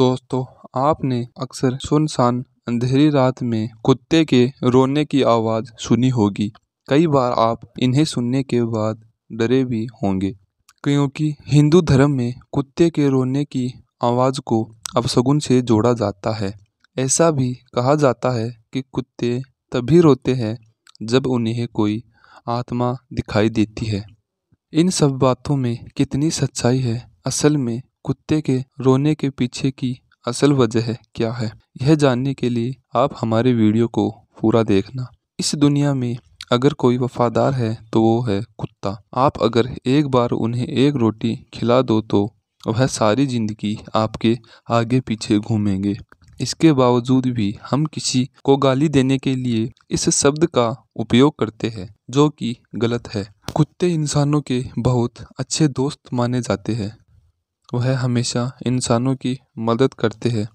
दोस्तों आपने अक्सर सुनसान अंधेरी रात में कुत्ते के रोने की आवाज़ सुनी होगी कई बार आप इन्हें सुनने के बाद डरे भी होंगे क्योंकि हिंदू धर्म में कुत्ते के रोने की आवाज़ को अपशगुन से जोड़ा जाता है ऐसा भी कहा जाता है कि कुत्ते तभी रोते हैं जब उन्हें कोई आत्मा दिखाई देती है इन सब बातों में कितनी सच्चाई है असल में कुत्ते के रोने के पीछे की असल वजह क्या है यह जानने के लिए आप हमारे वीडियो को पूरा देखना इस दुनिया में अगर कोई वफादार है तो वो है कुत्ता आप अगर एक बार उन्हें एक रोटी खिला दो तो वह सारी ज़िंदगी आपके आगे पीछे घूमेंगे इसके बावजूद भी हम किसी को गाली देने के लिए इस शब्द का उपयोग करते हैं जो कि गलत है कुत्ते इंसानों के बहुत अच्छे दोस्त माने जाते हैं वह हमेशा इंसानों की मदद करते हैं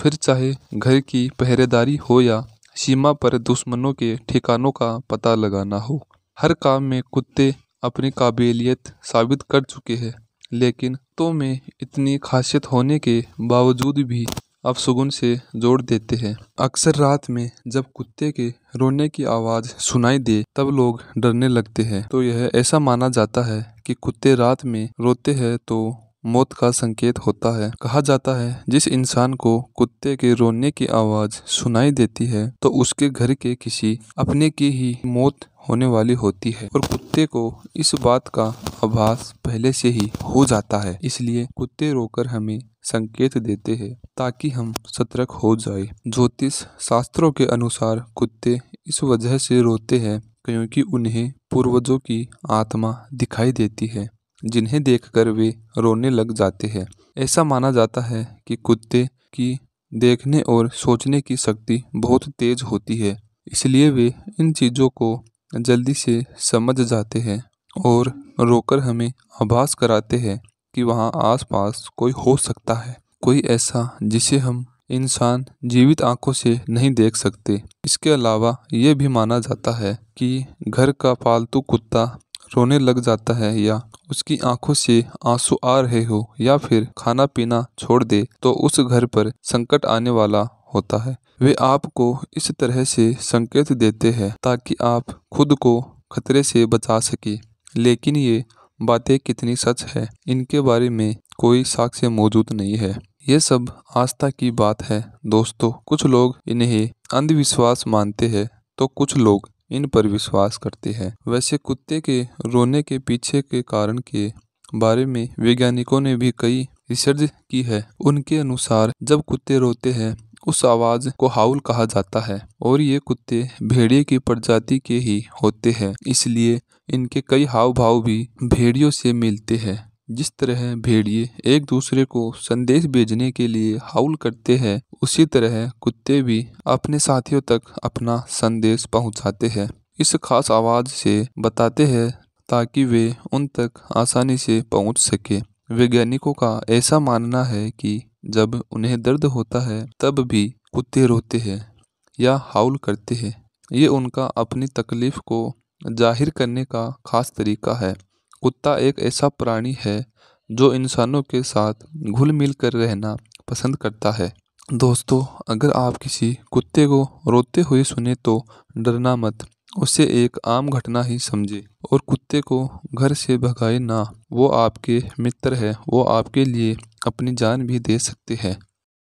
फिर चाहे घर की पहरेदारी हो या सीमा पर दुश्मनों के ठिकानों का पता लगाना हो हर काम में कुत्ते अपनी काबिलियत साबित कर चुके हैं लेकिन तो में इतनी खासियत होने के बावजूद भी अब सुगुन से जोड़ देते हैं अक्सर रात में जब कुत्ते के रोने की आवाज़ सुनाई दे तब लोग डरने लगते हैं तो यह ऐसा माना जाता है कि कुत्ते रात में रोते हैं तो मौत का संकेत होता है कहा जाता है जिस इंसान को कुत्ते के रोने की आवाज सुनाई देती है तो उसके घर के किसी अपने की ही मौत होने वाली होती है और कुत्ते को इस बात का आभास पहले से ही हो जाता है इसलिए कुत्ते रोकर हमें संकेत देते हैं ताकि हम सतर्क हो जाए ज्योतिष शास्त्रों के अनुसार कुत्ते इस वजह से रोते हैं क्योंकि उन्हें पूर्वजों की आत्मा दिखाई देती है जिन्हें देखकर वे रोने लग जाते हैं ऐसा माना जाता है कि कुत्ते की देखने और सोचने की शक्ति बहुत तेज होती है इसलिए वे इन चीज़ों को जल्दी से समझ जाते हैं और रोकर हमें आभास कराते हैं कि वहाँ आसपास कोई हो सकता है कोई ऐसा जिसे हम इंसान जीवित आंखों से नहीं देख सकते इसके अलावा ये भी माना जाता है कि घर का पालतू कुत्ता रोने लग जाता है या उसकी आंखों से आंसू आ रहे हो या फिर खाना पीना छोड़ दे तो उस घर पर संकट आने वाला होता है वे आपको इस तरह से संकेत देते हैं ताकि आप खुद को खतरे से बचा सके लेकिन ये बातें कितनी सच है इनके बारे में कोई साक्ष्य मौजूद नहीं है ये सब आस्था की बात है दोस्तों कुछ लोग इन्हें अंधविश्वास मानते हैं तो कुछ लोग इन पर विश्वास करते हैं वैसे कुत्ते के रोने के पीछे के कारण के बारे में वैज्ञानिकों ने भी कई रिसर्च की है उनके अनुसार जब कुत्ते रोते हैं उस आवाज को हाउल कहा जाता है और ये कुत्ते भेड़िए की प्रजाति के ही होते हैं इसलिए इनके कई हाव भाव भी भेड़ियों से मिलते हैं जिस तरह भेड़िए एक दूसरे को संदेश भेजने के लिए हाउल करते हैं उसी तरह कुत्ते भी अपने साथियों तक अपना संदेश पहुंचाते हैं इस खास आवाज़ से बताते हैं ताकि वे उन तक आसानी से पहुंच सके वैज्ञानिकों का ऐसा मानना है कि जब उन्हें दर्द होता है तब भी कुत्ते रोते हैं या हाउल करते हैं ये उनका अपनी तकलीफ को जाहिर करने का खास तरीका है कुत्ता एक ऐसा प्राणी है जो इंसानों के साथ घुल मिल कर रहना पसंद करता है दोस्तों अगर आप किसी कुत्ते को रोते हुए सुने तो डरना मत उसे एक आम घटना ही समझे और कुत्ते को घर से भगाए ना वो आपके मित्र है वो आपके लिए अपनी जान भी दे सकते हैं